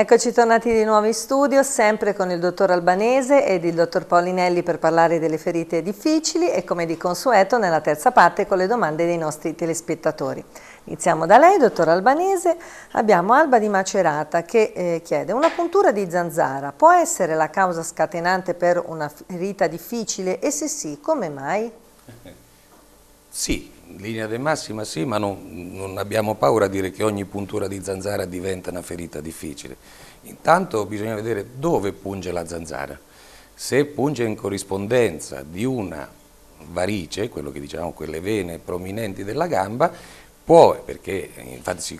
Eccoci tornati di nuovo in studio, sempre con il dottor Albanese ed il dottor Paulinelli per parlare delle ferite difficili e come di consueto nella terza parte con le domande dei nostri telespettatori. Iniziamo da lei, dottor Albanese. Abbiamo Alba di Macerata che eh, chiede una puntura di zanzara può essere la causa scatenante per una ferita difficile e se sì, come mai? Sì, in linea di massima sì, ma non, non, abbiamo paura a dire che ogni puntura di zanzara diventa una ferita difficile. Intanto bisogna vedere dove punge la zanzara. Se punge in corrispondenza di una varice, quello che diciamo quelle vene prominenti della gamba, può, perché infatti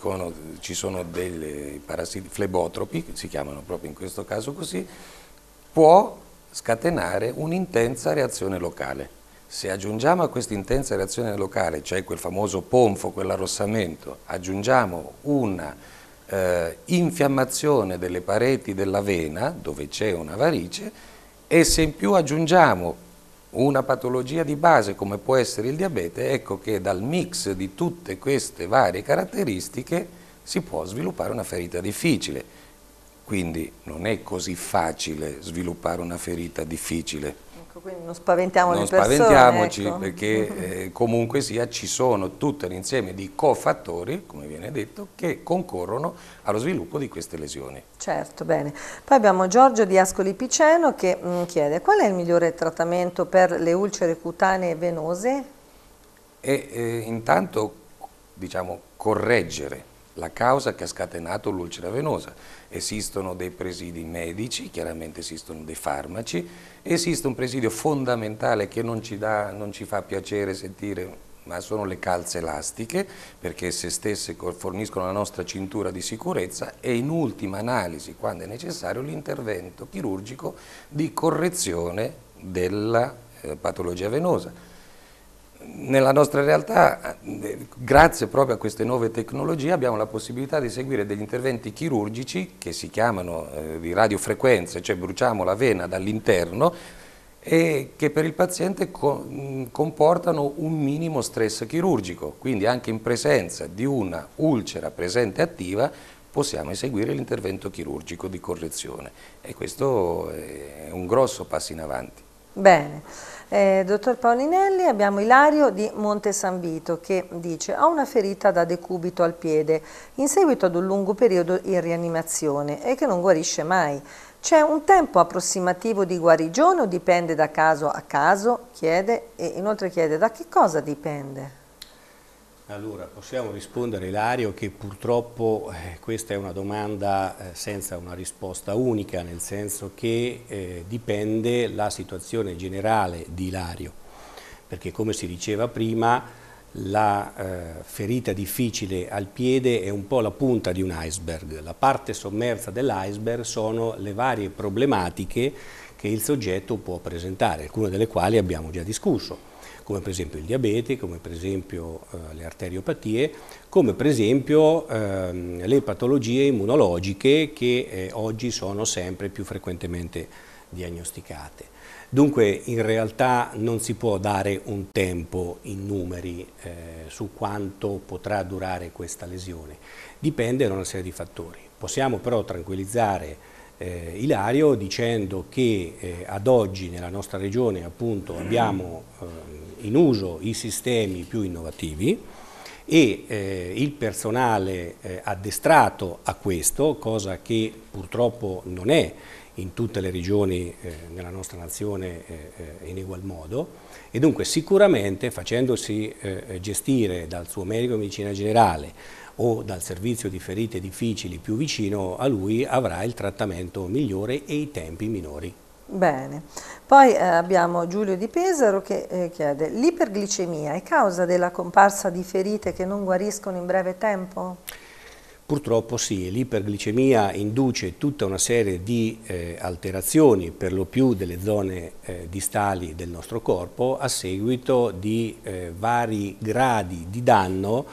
ci sono dei parassiti flebotropi, si chiamano proprio in questo caso così, può scatenare un'intensa reazione locale se aggiungiamo a questa intensa reazione locale, cioè quel famoso ponfo, quell'arrossamento, aggiungiamo una eh, infiammazione delle pareti della vena, dove c'è una varice, e se in più aggiungiamo una patologia di base come può essere il diabete, ecco che dal mix di tutte queste varie caratteristiche si può sviluppare una ferita difficile. Quindi non è così facile sviluppare una ferita difficile. Ecco, quindi non spaventiamo non le persone. Non spaventiamoci ecco. perché eh, comunque sia ci sono tutto un insieme di cofattori, come viene detto, che concorrono allo sviluppo di queste lesioni. Certo, bene. Poi abbiamo Giorgio di Ascoli Piceno che mh, mm, chiede qual è il migliore trattamento per le ulcere cutanee venose? E, eh, intanto diciamo correggere la causa che ha scatenato l'ulcera venosa Esistono dei presidi medici, chiaramente esistono dei farmaci, esiste un presidio fondamentale che non ci, dà, non ci fa piacere sentire ma sono le calze elastiche perché esse stesse forniscono la nostra cintura di sicurezza e in ultima analisi, quando è necessario, l'intervento chirurgico di correzione della eh, patologia venosa nella nostra realtà, eh, grazie proprio a queste nuove tecnologie, abbiamo la possibilità di seguire degli interventi chirurgici che si chiamano eh, di radiofrequenze, cioè bruciamo la vena dall'interno e che per il paziente co mm, comportano un minimo stress chirurgico, quindi anche in presenza di una ulcera presente attiva possiamo eseguire l'intervento chirurgico di correzione e questo eh, è un grosso passo in avanti. Bene, eh, dottor Paolinelli, abbiamo Ilario di Monte San Vito che dice ho una ferita da decubito al piede in seguito ad un lungo periodo in rianimazione e che non guarisce mai. C'è un tempo approssimativo di guarigione o dipende da caso a caso? Chiede e inoltre chiede da che cosa dipende? Allora, possiamo rispondere Ilario che purtroppo eh, questa è una domanda eh, senza una risposta unica, nel senso che eh, dipende la situazione generale di Ilario, perché come si diceva prima la eh, ferita difficile al piede è un po' la punta di un iceberg, la parte sommersa dell'iceberg sono le varie problematiche che il soggetto può presentare, alcune delle quali abbiamo già discusso come per esempio il diabete, come per esempio eh, le arteriopatie, come per esempio ehm, le patologie immunologiche che eh, oggi sono sempre più frequentemente diagnosticate. Dunque in realtà non si può dare un tempo in numeri eh, su quanto potrà durare questa lesione, dipende da una serie di fattori. Possiamo però tranquillizzare eh, Ilario dicendo che eh, ad oggi nella nostra regione appunto, abbiamo eh, in uso i sistemi più innovativi e eh, il personale eh, addestrato a questo, cosa che purtroppo non è in tutte le regioni eh, nella nostra nazione in egual modo e dunque sicuramente facendosi gestire dal suo medico di medicina generale o dal servizio di ferite difficili più vicino a lui avrà il trattamento migliore e i tempi minori. Bene, poi eh, abbiamo Giulio Di Pesaro che eh, chiede l'iperglicemia è causa della comparsa di ferite che non guariscono in breve tempo? Purtroppo sì, l'iperglicemia induce tutta una serie di eh, alterazioni, per lo più delle zone eh, distali del nostro corpo, a seguito di eh, vari gradi di danno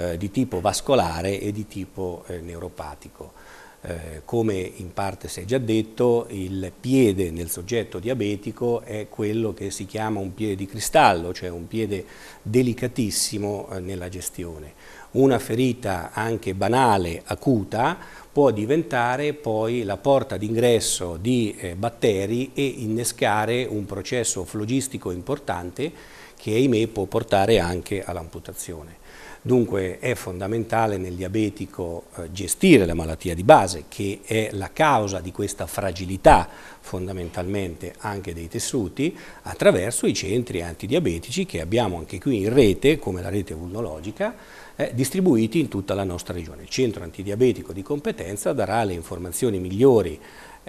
eh, di tipo vascolare e di tipo eh, neuropatico. Eh, come in parte si è già detto, il piede nel soggetto diabetico è quello che si chiama un piede di cristallo, cioè un piede delicatissimo eh, nella gestione. Una ferita anche banale, acuta, può diventare poi la porta d'ingresso di eh, batteri e innescare un processo flogistico importante che ahimè può portare anche all'amputazione. Dunque è fondamentale nel diabetico eh, gestire la malattia di base che è la causa di questa fragilità fondamentalmente anche dei tessuti attraverso i centri antidiabetici che abbiamo anche qui in rete come la rete vulnologica eh, distribuiti in tutta la nostra regione. Il centro antidiabetico di competenza darà le informazioni migliori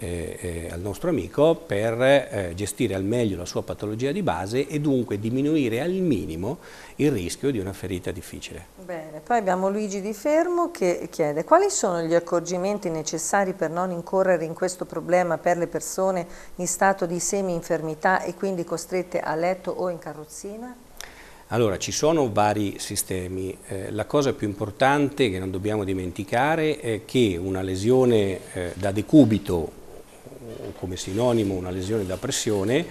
eh, eh, al nostro amico per eh, gestire al meglio la sua patologia di base e dunque diminuire al minimo il rischio di una ferita difficile. Bene, poi abbiamo Luigi Di Fermo che chiede quali sono gli accorgimenti necessari per non incorrere in questo problema per le persone in stato di semi-infermità e quindi costrette a letto o in carrozzina? Allora, ci sono vari sistemi. Eh, la cosa più importante che non dobbiamo dimenticare è che una lesione eh, da decubito o come sinonimo una lesione da pressione,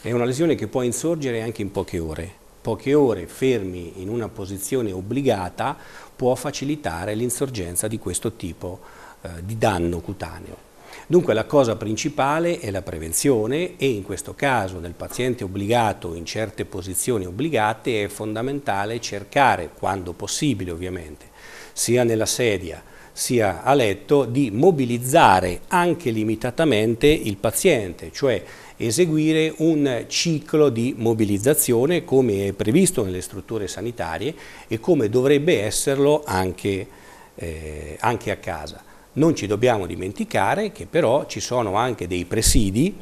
è una lesione che può insorgere anche in poche ore. Poche ore fermi in una posizione obbligata può facilitare l'insorgenza di questo tipo eh, di danno cutaneo. Dunque la cosa principale è la prevenzione e in questo caso nel paziente obbligato in certe posizioni obbligate è fondamentale cercare, quando possibile ovviamente, sia nella sedia sia a letto, di mobilizzare anche limitatamente il paziente, cioè eseguire un ciclo di mobilizzazione come è previsto nelle strutture sanitarie e come dovrebbe esserlo anche, eh, anche a casa. Non ci dobbiamo dimenticare che però ci sono anche dei presidi,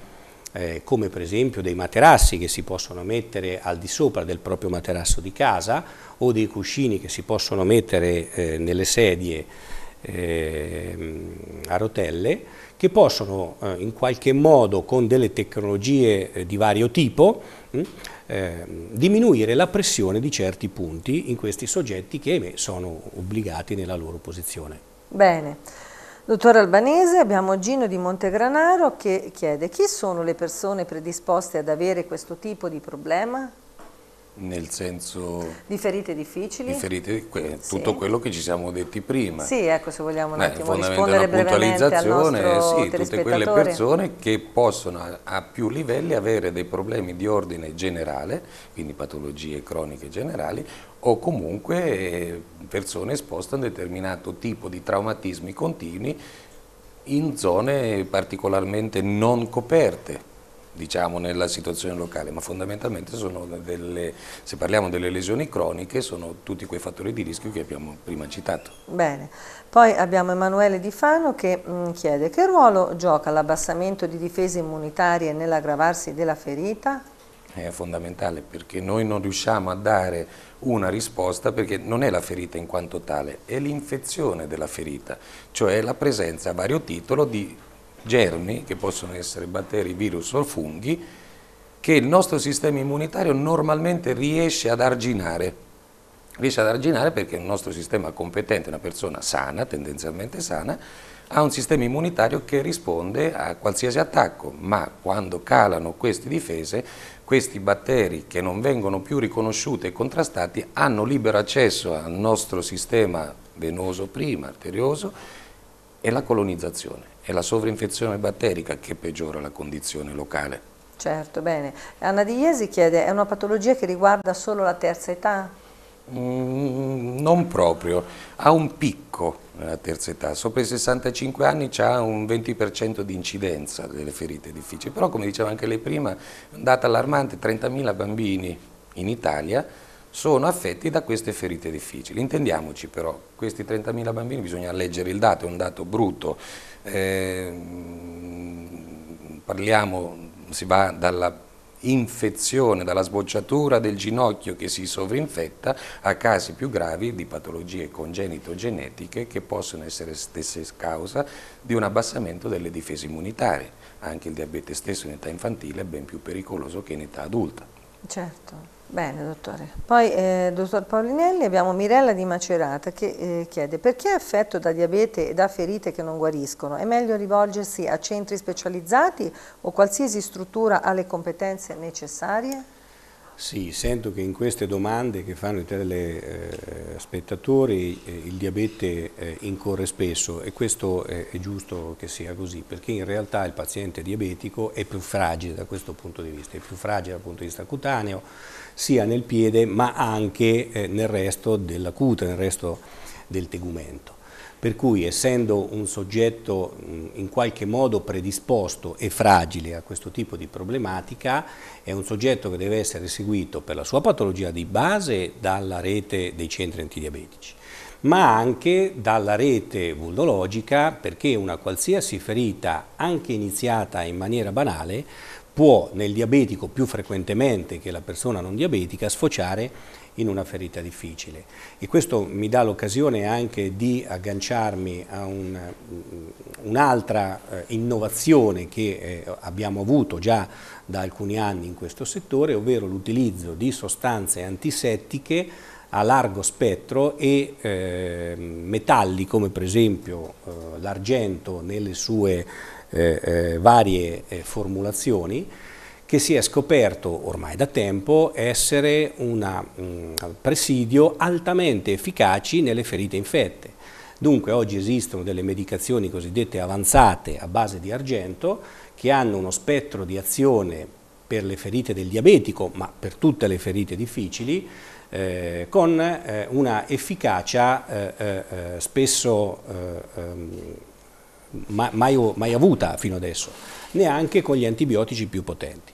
eh, come per esempio dei materassi che si possono mettere al di sopra del proprio materasso di casa o dei cuscini che si possono mettere eh, nelle sedie Ehm, a rotelle che possono eh, in qualche modo con delle tecnologie eh, di vario tipo mm, ehm, diminuire la pressione di certi punti in questi soggetti che ahimè, sono obbligati nella loro posizione. Bene. Dottore Albanese, abbiamo Gino di Montegranaro che chiede chi sono le persone predisposte ad avere questo tipo di problema? Nel senso... Di ferite difficili? Di ferite, que tutto sì. quello che ci siamo detti prima. Sì, ecco, se vogliamo un eh, attimo rispondere brevemente puntualizzazione, sì, tutte quelle persone che possono a, a, più livelli avere dei problemi di ordine generale, quindi patologie croniche generali, o comunque eh, persone esposte a un determinato tipo di traumatismi continui in zone particolarmente non coperte diciamo, nella situazione locale, ma fondamentalmente sono delle, se parliamo delle lesioni croniche sono tutti quei fattori di rischio che abbiamo prima citato. Bene, poi abbiamo Emanuele Di Fano che mh, mm, chiede che ruolo gioca l'abbassamento di difese immunitarie nell'aggravarsi della ferita? è fondamentale perché noi non riusciamo a dare una risposta perché non è la ferita in quanto tale, è l'infezione della ferita, cioè la presenza a vario titolo di germi, che possono essere batteri, virus o funghi, che il nostro sistema immunitario normalmente riesce ad arginare. Riesce ad arginare perché il nostro sistema competente, una persona sana, tendenzialmente sana, ha un sistema immunitario che risponde a qualsiasi attacco, ma quando calano queste difese, questi batteri che non vengono più riconosciuti e contrastati hanno libero accesso al nostro sistema venoso prima, arterioso, è la colonizzazione, è la sovrainfezione batterica che peggiora la condizione locale. Certo, bene. Anna Di Iesi chiede, è una patologia che riguarda solo la terza età? Mm, non proprio, ha un picco nella terza età, sopra i 65 anni c'ha un 20% di incidenza delle ferite difficili, però come diceva anche lei prima, data allarmante, 30.000 bambini in Italia sono affetti da queste ferite difficili. Intendiamoci però, questi 30.000 bambini, bisogna leggere il dato, è un dato brutto, eh, parliamo, si va dalla infezione, dalla sbocciatura del ginocchio che si sovrinfetta a casi più gravi di patologie congenito-genetiche che possono essere stesse causa di un abbassamento delle difese immunitarie. Anche il diabete stesso in età infantile è ben più pericoloso che in età adulta. Certo. Bene, dottore. Poi, eh, dottor Paolinelli, abbiamo Mirella di Macerata che eh, chiede chi è affetto da diabete e da ferite che non guariscono? È meglio rivolgersi a centri specializzati o qualsiasi struttura ha le competenze necessarie? Sì, sento che in queste domande che fanno i telespettatori eh, eh, il diabete eh, incorre spesso e questo è giusto che sia così perché in realtà il paziente diabetico è più fragile da questo punto di vista, è più fragile dal punto di vista cutaneo sia nel piede ma anche nel resto della cute, nel resto del tegumento. Per cui essendo un soggetto in qualche modo predisposto e fragile a questo tipo di problematica, è un soggetto che deve essere seguito per la sua patologia di base dalla rete dei centri antidiabetici ma anche dalla rete vulnologica perché una qualsiasi ferita, anche iniziata in maniera banale, può nel diabetico più frequentemente che la persona non diabetica sfociare in una ferita difficile. E questo mi dà l'occasione anche di agganciarmi a mm, un'altra un eh, innovazione che eh, abbiamo avuto già da alcuni anni in questo settore, ovvero l'utilizzo di sostanze antisettiche a largo spettro e eh, metalli come per esempio eh, l'argento nelle sue eh, varie formulazioni che si è scoperto ormai da tempo essere un mm, presidio altamente efficaci nelle ferite infette. Dunque oggi esistono delle medicazioni cosiddette avanzate a base di argento che hanno uno spettro di azione per le ferite del diabetico, ma per tutte le ferite difficili, eh, con eh, una efficacia eh, eh, eh spesso eh, ehm, mai, mai avuta fino adesso, neanche con gli antibiotici più potenti.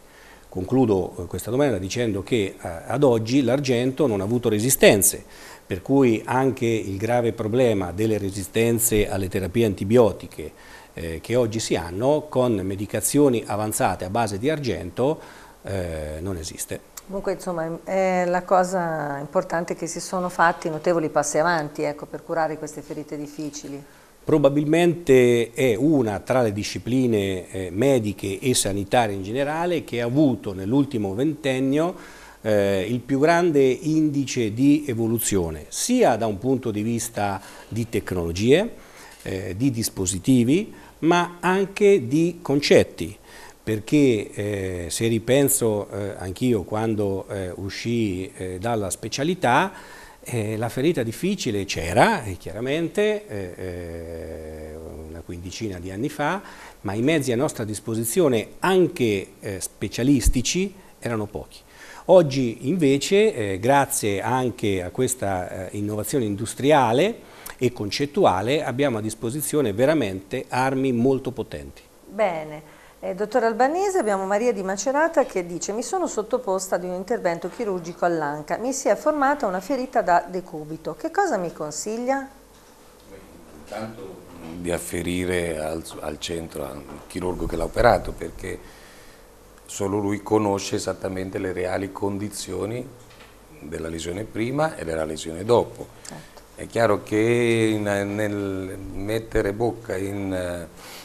Concludo eh, questa domanda dicendo che eh, ad oggi l'argento non ha avuto resistenze, per cui anche il grave problema delle resistenze alle terapie antibiotiche eh, che oggi si hanno con medicazioni avanzate a base di argento non esiste. Comunque insomma è la cosa importante è che si sono fatti notevoli passi avanti ecco, per curare queste ferite difficili probabilmente è una tra le discipline eh, mediche e sanitarie in generale che ha avuto nell'ultimo ventennio eh, il più grande indice di evoluzione, sia da un punto di vista di tecnologie, eh, di dispositivi, ma anche di concetti perché eh, se ripenso eh, anch'io quando uscì dalla specialità eh, la ferita difficile c'era, eh, chiaramente, eh, eh, una quindicina di anni fa, ma i mezzi a nostra disposizione, anche eh, specialistici, erano pochi. Oggi invece, eh, grazie anche a questa innovazione industriale e concettuale, abbiamo a disposizione veramente armi molto potenti. Bene. Eh, dottor Albanese, abbiamo Maria di Macerata che dice mi sono sottoposta ad un intervento chirurgico all'anca, mi si è formata una ferita da decubito, che cosa mi consiglia? Intanto di afferire al, al centro, al chirurgo che l'ha operato, perché solo lui conosce esattamente le reali condizioni della lesione prima e della lesione dopo. Certo. È chiaro che in, nel mettere bocca in... Eh,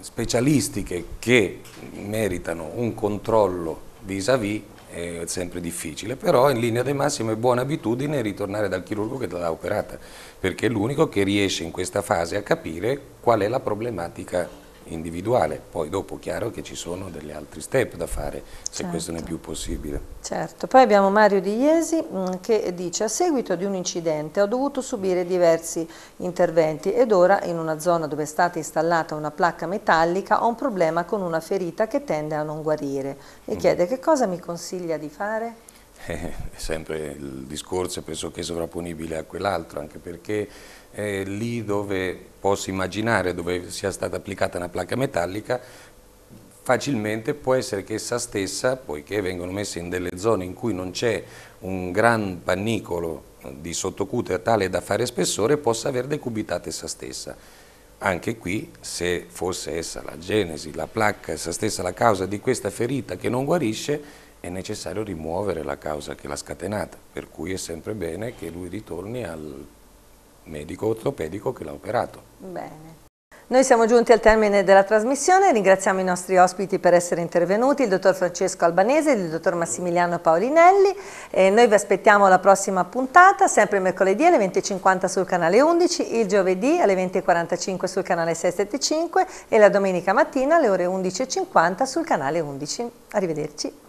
specialistiche che meritano un controllo vis-à-vis è sempre difficile, però in linea di massima è buona abitudine ritornare dal chirurgo che l'ha operata, perché è l'unico che riesce in questa fase a capire qual è la problematica individuale, poi dopo chiaro che ci sono degli altri step da fare se certo. questo non è più possibile. Certo, poi abbiamo Mario Di Iesi mm, che dice a seguito di un incidente ho dovuto subire diversi interventi ed ora in una zona dove è stata installata una placca metallica ho un problema con una ferita che tende a non guarire e mm. chiede che cosa mi consiglia di fare? Eh, sempre il discorso è pressoché sovrapponibile a quell'altro anche perché è lì dove posso immaginare dove sia stata applicata una placca metallica, facilmente può essere che essa stessa, poiché vengono messe in delle zone in cui non c'è un gran pannicolo di sottocute tale da fare spessore, possa aver decubitato essa stessa. Anche qui, se fosse essa la genesi, la placca, essa stessa la causa di questa ferita che non guarisce, è necessario rimuovere la causa che l'ha scatenata, per cui è sempre bene che lui ritorni al medico ortopedico che l'ha operato. Bene. Noi siamo giunti al termine della trasmissione, ringraziamo i nostri ospiti per essere intervenuti, il dottor Francesco Albanese e il dottor Massimiliano Paolinelli. E noi vi aspettiamo alla prossima puntata, sempre mercoledì alle 20.50 sul canale 11, il giovedì alle 20.45 sul canale 675 e la domenica mattina alle ore 11.50 sul canale 11. Arrivederci.